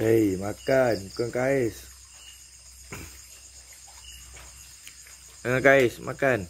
Hei, makan. Bukan kais. Kais, makan.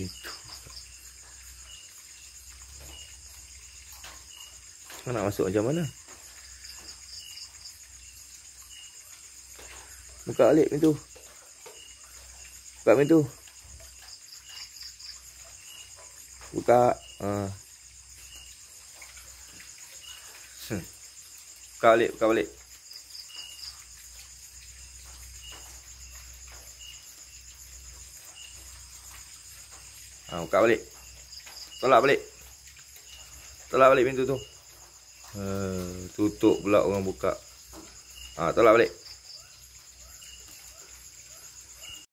pintu Kau nak masuk macam mana? Buka balik pintu Buka pintu Buka uh. hmm. Buka balik, buka balik Ha, buka balik. Tolak balik. Tolak balik pintu tu. Uh, tutup pula orang buka. Ha, tolak balik.